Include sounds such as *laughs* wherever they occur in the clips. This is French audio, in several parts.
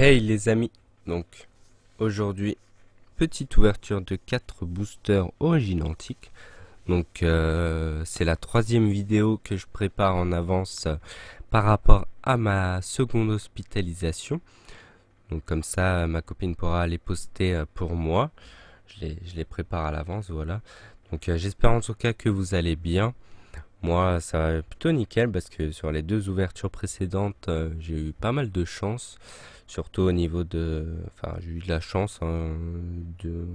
Hey les amis, donc aujourd'hui petite ouverture de 4 boosters origine antique. Donc euh, c'est la troisième vidéo que je prépare en avance euh, par rapport à ma seconde hospitalisation. Donc comme ça ma copine pourra les poster euh, pour moi. Je les, je les, prépare à l'avance, voilà. Donc j'espère en tout cas que vous allez bien. Moi, ça va plutôt nickel parce que sur les deux ouvertures précédentes, euh, j'ai eu pas mal de chance. Surtout au niveau de. Enfin, j'ai eu de la chance hein, de...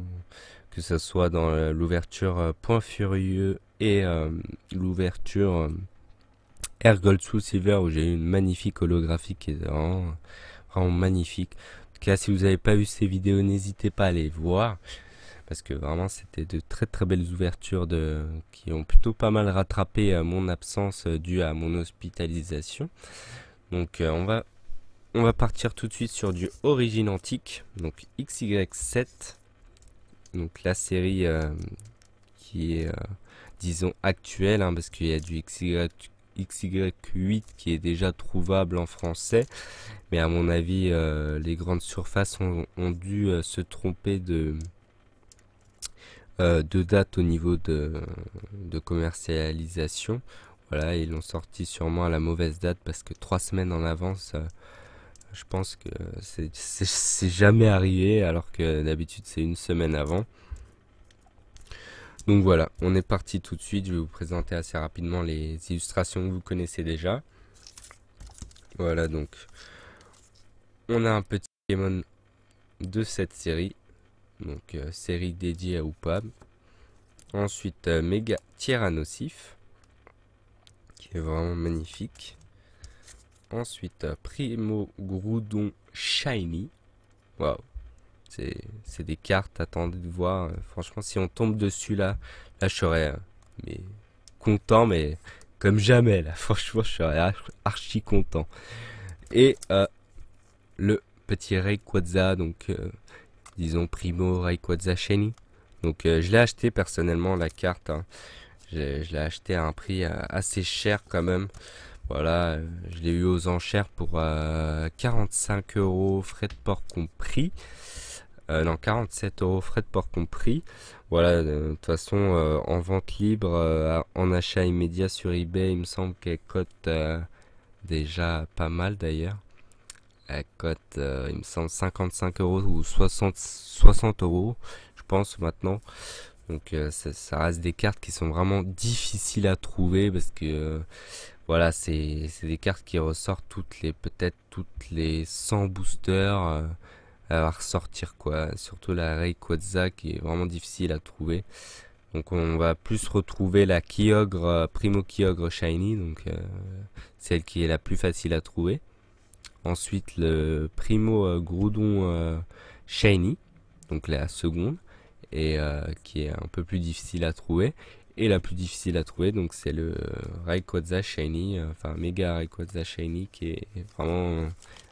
que ce soit dans l'ouverture euh, Point Furieux et euh, l'ouverture Air Gold Silver où j'ai eu une magnifique holographie qui est vraiment, vraiment magnifique. En tout cas, si vous n'avez pas vu ces vidéos, n'hésitez pas à les voir parce que vraiment c'était de très très belles ouvertures qui ont plutôt pas mal rattrapé euh, mon absence euh, due à mon hospitalisation. Donc euh, on, va, on va partir tout de suite sur du Origine Antique, donc XY7, donc la série qui est disons actuelle, hein, parce qu'il y a du XY, XY8 qui est déjà trouvable en français, mais à mon avis les grandes surfaces ont dû se tromper de euh, de date au niveau de, commercialisation. Voilà, ils l'ont sorti sûrement à la mauvaise date parce que trois semaines en avance, euh, je pense que c'est jamais arrivé alors que d'habitude c'est une semaine avant. Donc voilà, on est parti tout de suite. Je vais vous présenter assez rapidement les illustrations que vous connaissez déjà. Voilà donc, on a un petit Pokémon de cette série donc euh, série dédiée à Upam. Ensuite, euh, Mega Nocif. qui est vraiment magnifique. Ensuite, euh, Primo Groudon Shiny. Waouh, c'est des cartes, attendez de voir. Euh, franchement, si on tombe dessus là, là je serais mais, content, mais comme jamais là. *laughs* Franchement, je serais archi content. Et le petit Rayquaza, donc disons Primo Cheni. Donc euh, je l'ai acheté personnellement la carte. Hein. Je, l'ai acheté à un prix euh, assez cher quand même. Voilà, je l'ai eu aux enchères pour 45 euh, euros frais de port compris. non, 47 euros frais de port compris. Voilà, de toute façon, en vente libre, en achat immédiat sur eBay, il me semble qu'elle cote déjà pas mal d'ailleurs. Elle cote, euh, il me semble, 55 euros ou 60, 60 euros, je pense, maintenant. Donc euh, ça, ça, reste des cartes qui sont vraiment difficiles à trouver parce que euh, voilà, c'est des cartes qui ressortent toutes les peut-être toutes les 100 boosters à ressortir quoi. Surtout la Rayquaza qui est vraiment difficile à trouver. Donc on va plus retrouver la Kyogre Primo Kyogre Shiny donc celle qui est la plus facile à trouver. Ensuite, le Primo euh, Groudon euh, Shiny, donc la seconde, et euh, qui est un peu plus difficile à trouver. Et la plus difficile à trouver, donc c'est le Rayquaza Shiny, enfin Mega Rayquaza Shiny, qui est vraiment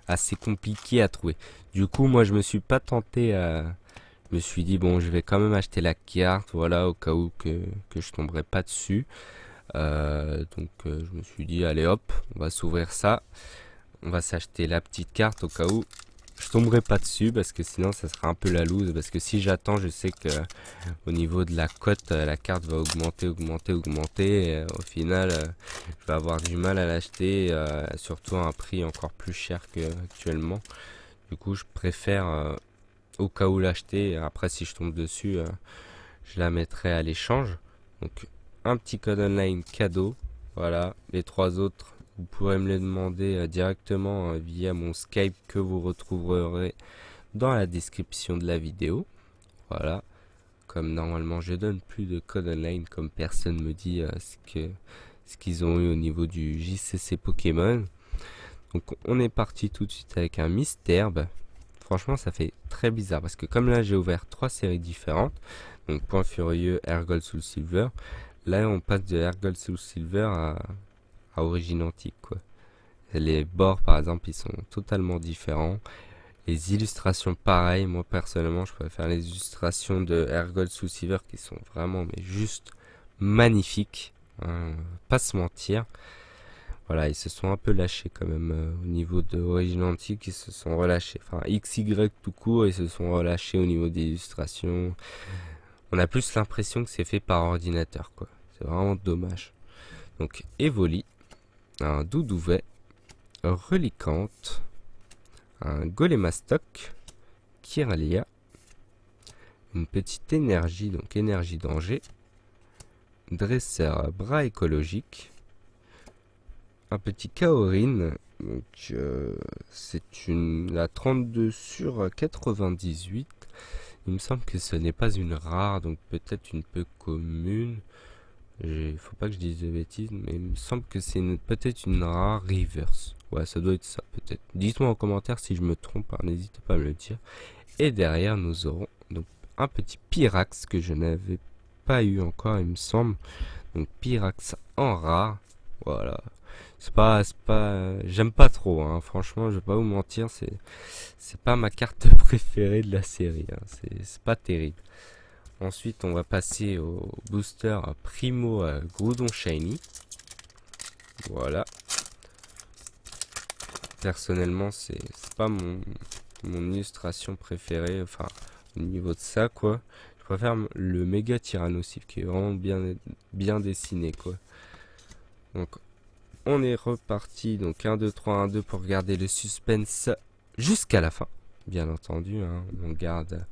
assez compliqué à trouver. Du coup, moi, je me suis pas tenté à. Je me suis dit, bon, je vais quand même acheter la carte, voilà, au cas où que, que je tomberais pas dessus. donc, je me suis dit, allez hop, on va s'ouvrir ça on va s'acheter la petite carte au cas où je tomberai pas dessus parce que sinon ça sera un peu la loose parce que si j'attends je sais que au niveau de la cote euh, la carte va augmenter augmenter augmenter euh, au final euh, je vais avoir du mal à l'acheter surtout à un prix encore plus cher que actuellement du coup je préfère au cas où l'acheter après si je tombe dessus je la mettrai à l'échange donc un petit code online cadeau voilà les trois autres vous pourrez me les demander euh, directement euh, via mon Skype que vous retrouverez dans la description de la vidéo. Voilà. Comme normalement je donne plus de code online comme personne me dit euh, ce que ce qu'ils ont eu au niveau du JCC Pokémon. Donc on est parti tout de suite avec un Misterbe. Bah, franchement ça fait très bizarre parce que comme là j'ai ouvert trois séries différentes. Donc Point Furieux, Ergol Soul Silver. Là on passe de Ergol Soul Silver à à origine antique. Quoi. Les bords, par exemple, ils sont totalement différents. Les illustrations, pareil. Moi, personnellement, je préfère les illustrations de Ergold Soulsiver qui sont vraiment, mais juste magnifiques. Hein. pas se mentir. Voilà, ils se sont un peu lâchés quand même euh, au niveau de Origine Antique. Ils se sont relâchés. Enfin, XY tout court, ils se sont relâchés au niveau des illustrations. On a plus l'impression que c'est fait par ordinateur, quoi. C'est vraiment dommage. Donc, Evoli, un Doudouvet, reliquante, un golemastok Kiralia, une petite énergie, donc énergie danger, dresseur bras écologique, un petit Kaorin, donc euh, c'est une la 32 sur 98. Il me semble que ce n'est pas une rare, donc peut-être une peu commune. Il faut pas que je dise de bêtises, mais il me semble que c'est peut-être une rare reverse. Ouais, ça doit être ça, peut-être. Dites-moi en commentaire si je me trompe, hein, n'hésitez pas à me le dire. Et derrière, nous aurons donc un petit Pyrax que je n'avais pas eu encore, il me semble. Donc Pyrax en rare. Voilà. C'est pas, pas, j'aime pas trop. Hein. Franchement, je vais pas vous mentir, c'est, pas ma carte *laughs* préférée de la série. Hein. C'est, pas terrible. Ensuite, on va passer au booster Primo Groudon Shiny. Voilà. Personnellement, c'est pas mon, illustration préférée. Enfin, au niveau de ça, quoi. Je préfère le méga Tyrannosif qui est vraiment bien, bien dessiné, quoi. Donc, on est reparti. Donc, 1, 2, 3, 1, 2 pour garder le suspense jusqu'à la fin. Bien entendu, hein. on garde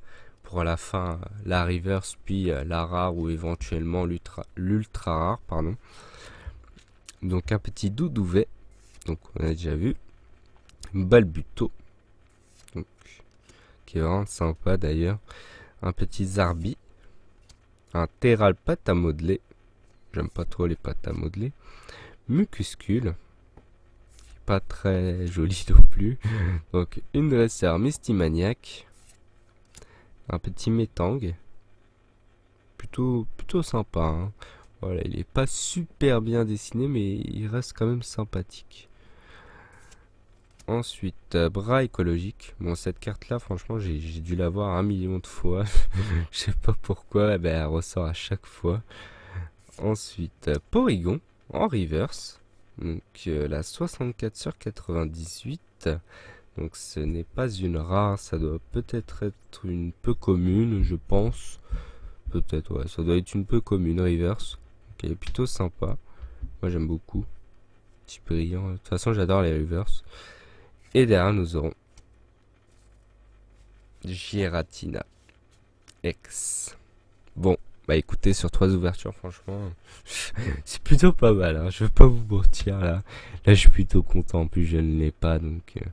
pour à la fin euh, la reverse puis euh, la rare ou éventuellement l'ultra rare pardon donc un petit doudouvet donc on a déjà vu balbuto donc, qui est vraiment sympa d'ailleurs un petit zarbi un terral pâte à modeler j'aime pas trop les pâtes à modeler mucuscule pas très *laughs* joli non plus donc une dresseur mystimaniaque un petit Métang. Plutôt, plutôt sympa. Hein. Voilà, il est pas super bien dessiné, mais il reste quand même sympathique. Ensuite, euh, bras écologique. Bon, cette carte-là, franchement, j'ai dû la voir un million de fois. *laughs* Je sais pas pourquoi, eh ben, elle ressort à chaque fois. Ensuite, euh, Porygon en reverse. Donc, euh, la 64 sur 98. Donc ce n'est pas une rare, ça doit peut-être être une peu commune, je pense. Peut-être, ouais, ça doit être une peu commune, reverse. est plutôt sympa. Moi j'aime beaucoup. Petit brillant. De toute façon j'adore les reverse. Et derrière nous aurons Giratina X. Bon, bah écoutez, sur trois ouvertures, franchement, *laughs* c'est plutôt pas mal. Hein. Je veux pas vous mentir là. Là, je suis plutôt content. En plus, je ne l'ai pas, donc euh,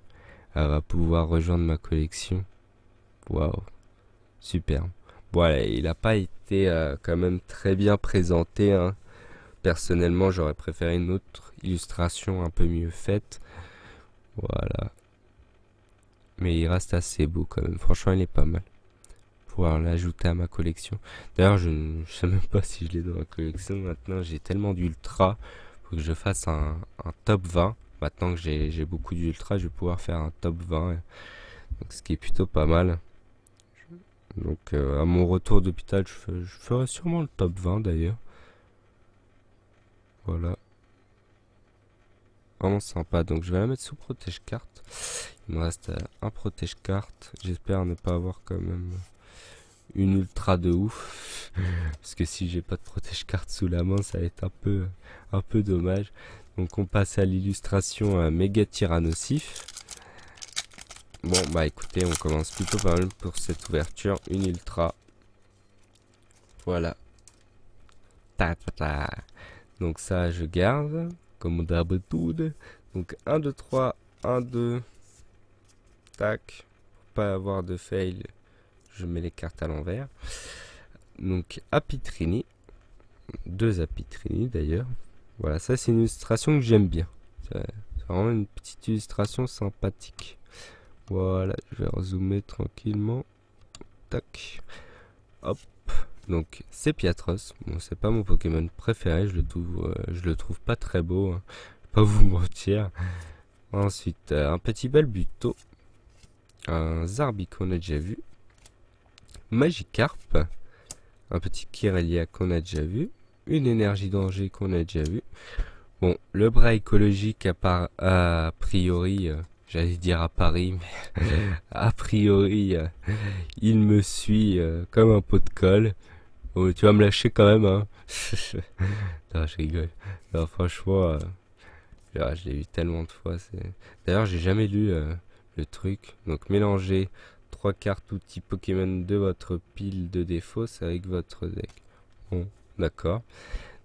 elle va pouvoir rejoindre ma collection. Waouh, super. Voilà, il n'a pas été euh, quand même très bien présenté. Hein. Personnellement, j'aurais préféré une autre illustration un peu mieux faite. Voilà. Mais il reste assez beau quand même. Franchement, il est pas mal. Pouvoir l'ajouter à ma collection. D'ailleurs, je ne *laughs* sais même pas si je l'ai dans ma collection maintenant. J'ai tellement d'ultra. Faut que je fasse un, un top 20. Maintenant que j'ai beaucoup d'ultra, je vais pouvoir faire un top 20, ce qui est plutôt pas mal. Donc euh, à mon retour d'hôpital, je, ferai sûrement le top 20 d'ailleurs. Voilà. Vraiment sympa. Donc je vais la mettre sous protège carte. Il me reste euh, un protège carte. J'espère ne pas avoir quand même une ultra de ouf. *laughs* Parce que si j'ai pas de protège carte sous la main, ça va être un peu, un peu dommage. Donc on passe à l'illustration à euh, méga tyrannosif. Bon bah écoutez, on commence plutôt pas pour cette ouverture. Une ultra. Voilà. Donc ça je garde, comme d'habitude. Donc 1, 2, 3, 1, 2. Tac. Pour pas avoir de fail, je mets les cartes à l'envers. Donc Apitrini. Deux Apitrini d'ailleurs. Voilà, ça c'est une illustration que j'aime bien. C'est vraiment une petite illustration sympathique. Voilà, je vais rezoomer tranquillement. Tac. Hop. Donc c'est Piatros. Bon, c'est pas mon Pokémon préféré, je le trouve, euh, je le trouve pas très beau. Hein. vais Pas vous *laughs* mentir. Ensuite, euh, un petit Balbuto. Un Zarbi qu'on a déjà vu. Magikarp. Un petit Kirelia qu'on a déjà vu une énergie danger qu'on a déjà vu. Bon, le bras écologique, à a priori, euh, j'allais dire à Paris, mais *laughs* a priori, euh, il me suit euh, comme un pot de colle. Oh, tu vas me lâcher quand même, hein *laughs* Non, je rigole. Non, franchement, je l'ai vu tellement de fois. D'ailleurs, j'ai jamais lu le truc. Donc, mélanger trois cartes outils Pokémon de votre pile de défauts avec votre deck. Bon, D'accord.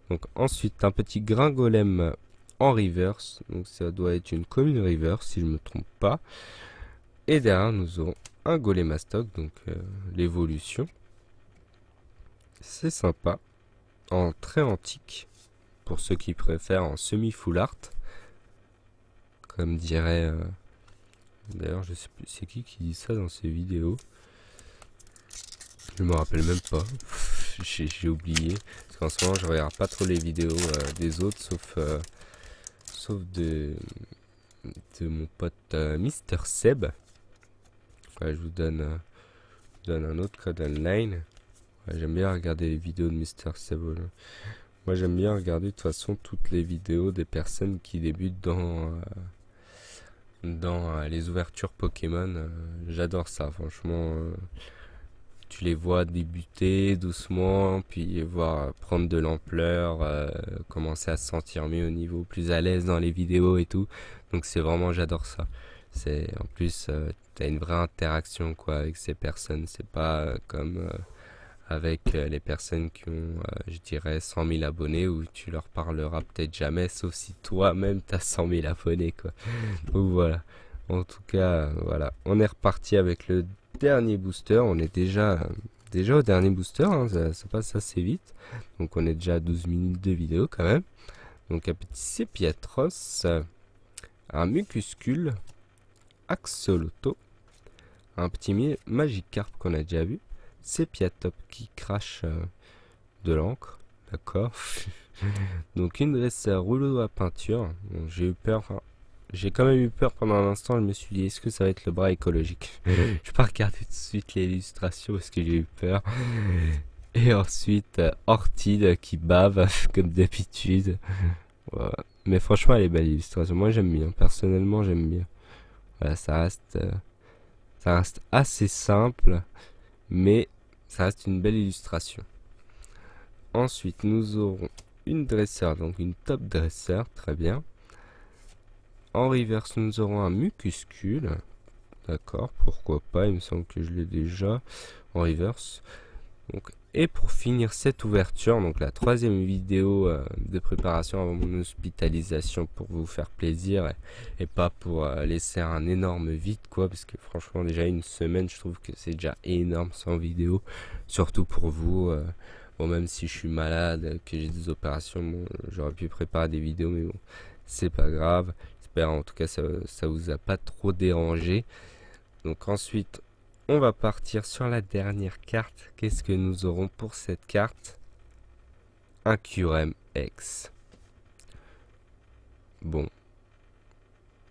Donc ensuite, un petit grain golem en reverse. Donc ça doit être une commune reverse si je ne me trompe pas. Et derrière, nous aurons un golem à stock, donc euh, l'évolution. C'est sympa. En très antique. Pour ceux qui préfèrent en semi-full art. Comme dirait... Euh, d'ailleurs, je sais plus c'est qui qui dit ça dans ses vidéos. Je me rappelle même pas j'ai oublié. Parce qu'en ce moment, je regarde pas trop les vidéos euh, des autres, sauf, euh, sauf de, de mon pote euh, Mister Seb. je vous donne, donne un autre code online. j'aime bien regarder les vidéos de Mister Seb. Moi, j'aime bien regarder de toute façon toutes les vidéos des personnes qui débutent dans dans les ouvertures Pokémon. J'adore ça, franchement tu les vois débuter doucement, puis voir prendre de l'ampleur, euh, commencer à se sentir mieux au niveau, plus à l'aise dans les vidéos et tout. Donc c'est vraiment, j'adore ça. C'est en plus, euh, tu as une vraie interaction quoi avec ces personnes. C'est pas euh, comme avec les personnes qui ont, je dirais, 100 000 abonnés où tu leur parleras peut-être jamais, sauf si toi-même t'as 100 000 abonnés quoi. *laughs* Donc voilà. En tout cas, voilà, on est reparti avec le dernier booster. On est déjà, déjà au dernier booster. Hein, ça, passe assez vite. Donc on est déjà à 12 minutes de vidéo quand même. Donc un petit Sépiatros. Un Mucuscule. Axoloto. Un petit Magikarp qu'on a déjà vu. Sépiatop qui crache euh, de l'encre. D'accord *laughs* Donc une dresseur rouleau à peinture. J'ai eu peur hein, j'ai quand même eu peur pendant un instant, je me suis dit, est-ce que ça va être le bras écologique *laughs* Je vais pas regarder tout de suite les illustrations parce que j'ai eu peur. Et ensuite, euh, Ortide qui bave, *laughs* comme d'habitude. Mais franchement, elle est belle Moi, j'aime bien. Personnellement, j'aime bien. Voilà, ça reste, euh, ça reste assez simple, mais ça reste une belle illustration. Ensuite, nous aurons une dresseur, donc une top dresseur, très bien. En reverse, nous aurons un mucuscule. D'accord, pourquoi pas, il me semble que je l'ai déjà en reverse. Donc, et pour finir cette ouverture, donc la troisième vidéo euh, de préparation avant mon hospitalisation pour vous faire plaisir et, pas pour euh, laisser un énorme vide quoi, parce que franchement déjà une semaine je trouve que c'est déjà énorme sans vidéo, surtout pour vous. Euh. bon même si je suis malade, que j'ai des opérations, j'aurais pu préparer des vidéos mais bon c'est pas grave. Ben, en tout cas ça, ça vous a pas trop dérangé. Donc ensuite on va partir sur la dernière carte. Qu'est-ce que nous aurons pour cette carte Un qrmx. X. Bon.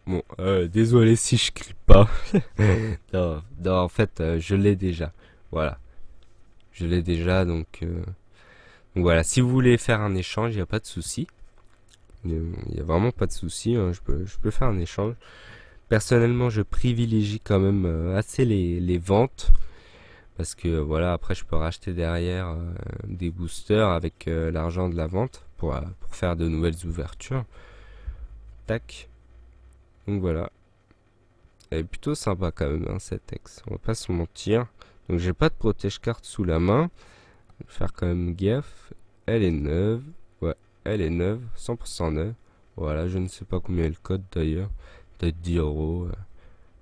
Bon, euh, désolé si je clique pas. *laughs* non, en fait, euh, je l'ai déjà. Voilà. Je l'ai déjà, donc, euh, donc, voilà. Si vous voulez faire un échange, il n'y a pas de souci. Il n'y a vraiment pas de souci, hein. je, peux, faire un échange. Personnellement, je privilégie quand même euh, assez les, ventes parce que voilà, après je peux racheter derrière euh, des boosters avec euh, l'argent de la vente pour, faire de nouvelles ouvertures. Tac. Donc voilà. Elle est plutôt sympa quand même hein, cette ex. On va pas se mentir. Donc j'ai pas de protège carte sous la main. Faire quand même gaffe. Elle est neuve elle est neuve, 100% neuve. Voilà, je ne sais pas combien elle coûte d'ailleurs, peut-être 10 euros, euh,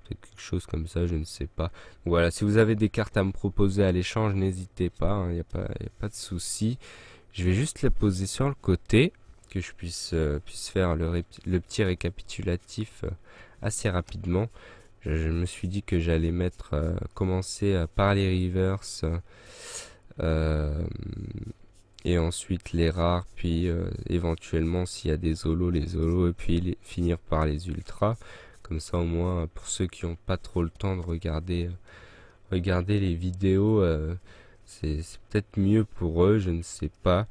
peut-être quelque chose comme ça, je ne sais pas. Voilà, si vous avez des cartes à me proposer à l'échange, n'hésitez pas, il hein, n'y a, pas, pas de souci. Je vais juste la poser sur le côté, que je puisse, euh, faire le, petit récapitulatif euh, assez rapidement. Je, me suis dit que j'allais mettre, commencer par les reverse et ensuite les rares, puis euh, éventuellement s'il y a des solos, les zolos et puis finir par les ultras. Comme ça au moins pour ceux qui n'ont pas trop le temps de regarder, euh, regarder les vidéos, euh, c'est peut-être mieux pour eux, je ne sais pas.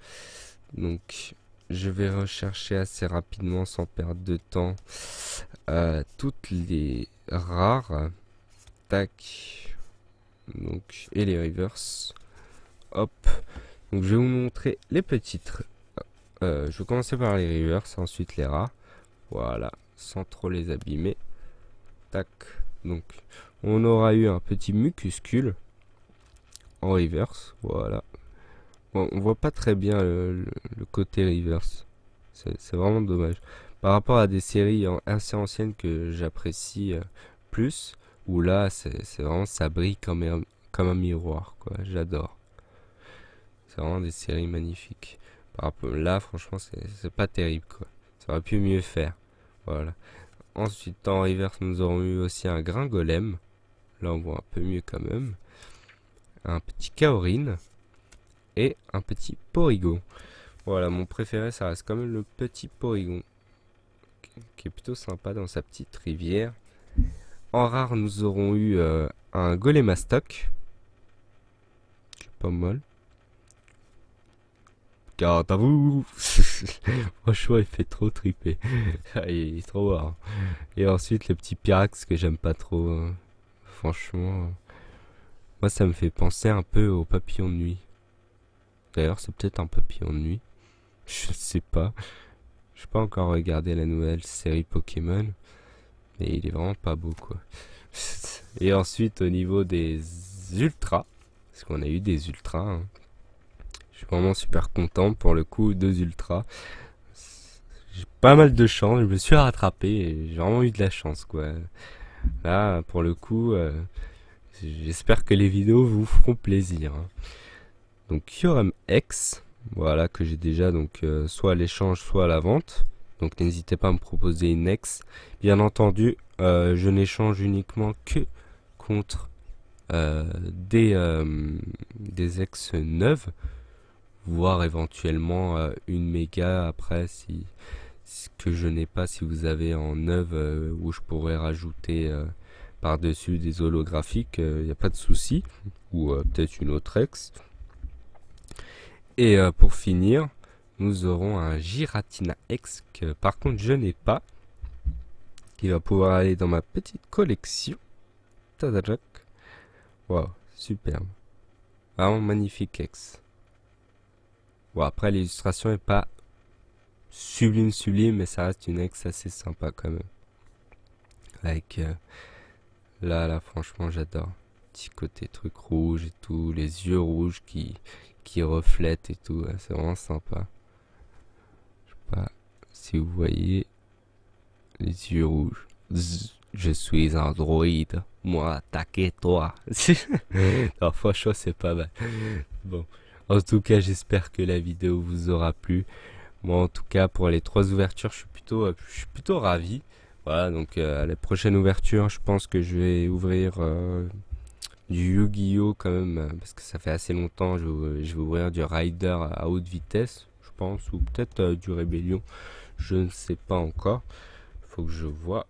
Donc je vais rechercher assez rapidement sans perdre de temps toutes les rares. Tac. Donc, et les reverse. Hop. Donc je vais vous montrer les petits euh, je vais commencer par les rivers, ensuite les rats. Voilà, sans trop les abîmer. Tac. Donc on aura eu un petit mucuscule en reverse. Voilà. on voit pas très bien le, côté reverse. C'est vraiment dommage. Par rapport à des séries assez anciennes que j'apprécie euh, plus, où là c'est vraiment ça brille comme, comme un miroir, quoi. J'adore. C'est vraiment des séries magnifiques. par rapport Là, franchement, c'est pas terrible, quoi. Ça aurait pu mieux faire. Voilà. Ensuite, en reverse, nous aurons eu aussi un Gringolem. golem. Là, on voit un peu mieux quand même. Un petit Kaorin. Et un petit Porygon. Voilà, mon préféré, ça reste quand même le petit Porygon. Qui est plutôt sympa dans sa petite rivière. En rare, nous aurons eu euh, un Golemastoc. pas mal car à vous, *laughs* franchement, il fait trop triper. Ah, il est trop marrant. Et ensuite, le petit Pyrax que j'aime pas trop. Hein. Franchement, moi, ça me fait penser un peu au papillon de nuit. D'ailleurs, c'est peut-être un papillon de nuit. *laughs* Je sais pas. Je pas encore regardé la nouvelle série Pokémon. Mais il est vraiment pas beau, quoi. *laughs* Et ensuite, au niveau des ultras, parce qu'on a eu des ultras, hein. Je suis vraiment super content pour le coup, deux ultras. J'ai pas mal de chance, je me suis rattrapé et j'ai vraiment eu de la chance quoi. Là, pour le coup, euh, j'espère que les vidéos vous feront plaisir. Hein. Donc Yoram X, voilà que j'ai déjà donc euh, soit à l'échange, soit à la vente. Donc n'hésitez pas à me proposer une X. Bien entendu, euh, je n'échange uniquement que contre des, des ex neuves voire éventuellement euh, une méga après si ce que je n'ai pas si vous avez en œuvre euh, où je pourrais rajouter euh, par dessus des holographiques il n'y a pas de souci ou peut-être une autre ex et pour finir nous aurons un Giratina ex que par contre je n'ai pas qui va pouvoir aller dans ma petite collection Tadadak. waouh superbe vraiment magnifique ex Bon, après, l'illustration est pas sublime, sublime, mais ça reste une ex assez sympa quand même. Avec. Euh, là, là, franchement, j'adore. Petit côté truc rouge et tout, les yeux rouges qui, qui reflètent et tout. C'est vraiment sympa. Je sais pas si vous voyez les yeux rouges. je suis un droïde moi attaquez toi. non, *laughs* *laughs* franchement, c'est pas mal. Bon. En tout cas, j'espère que la vidéo vous aura plu. Moi, en tout cas, pour les trois ouvertures, je suis plutôt, euh, je suis plutôt ravi. Voilà, donc euh, à la prochaine ouverture, je pense que je vais ouvrir euh, du Yu-Gi-Oh quand même, parce que ça fait assez longtemps. Je, vais ouvrir du Rider à haute vitesse, je pense, ou peut-être du Rébellion. Je ne sais pas encore. Il Faut que je vois.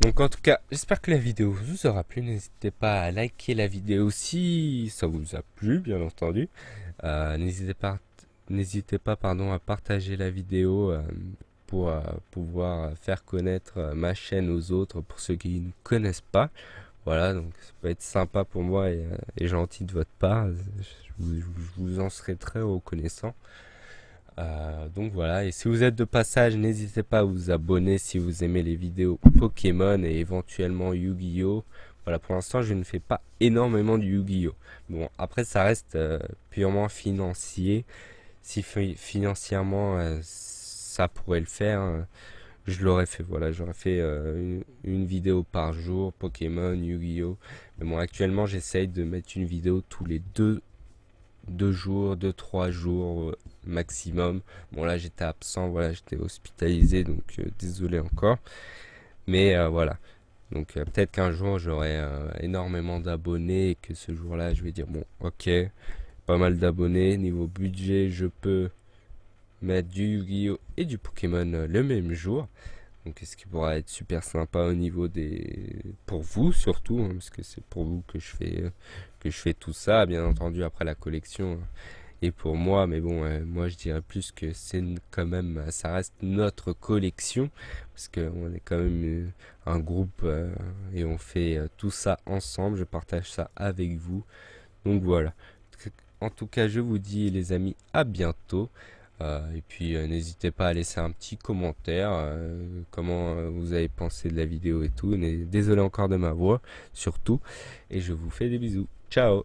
Donc en tout cas, j'espère que la vidéo vous aura plu. N'hésitez pas à liker la vidéo si ça vous a plu, bien entendu. Euh, n'hésitez pas, n'hésitez pas pardon, à partager la vidéo euh, pour euh, pouvoir faire connaître ma chaîne aux autres, pour ceux qui ne connaissent pas. Voilà, donc ça peut être sympa pour moi et, gentil de votre part. je vous en serai très reconnaissant. Euh, donc voilà, et si vous êtes de passage, n'hésitez pas à vous abonner si vous aimez les vidéos Pokémon et éventuellement Yu-Gi-Oh! Voilà, pour l'instant, je ne fais pas énormément de Yu-Gi-Oh! Bon, après, ça reste euh, purement financier. Si financièrement, euh, ça pourrait le faire, hein, je l'aurais fait. Voilà, j'aurais fait une, vidéo par jour, Pokémon, Yu-Gi-Oh! Mais bon, actuellement, j'essaye de mettre une vidéo tous les deux, deux jours, deux, trois jours maximum. Bon là j'étais absent, voilà j'étais hospitalisé donc euh, désolé encore. Mais euh, voilà. Donc euh, peut-être qu'un jour j'aurai énormément d'abonnés que ce jour-là je vais dire bon ok, pas mal d'abonnés, niveau budget je peux mettre du Yu-Gi-Oh et du Pokémon le même jour. Donc ce qui pourra être super sympa au niveau des pour vous surtout hein, parce que c'est pour vous que je fais que je fais tout ça bien entendu après la collection hein et pour moi, mais bon, euh, moi je dirais plus que c'est quand même, euh, ça reste notre collection, parce que on est quand même euh, un groupe et on fait tout ça ensemble, je partage ça avec vous. Donc voilà. En tout cas, je vous dis les amis, à bientôt. et puis n'hésitez pas à laisser un petit commentaire, comment vous avez pensé de la vidéo et tout. Désolé encore de ma voix, surtout. Et je vous fais des bisous. Ciao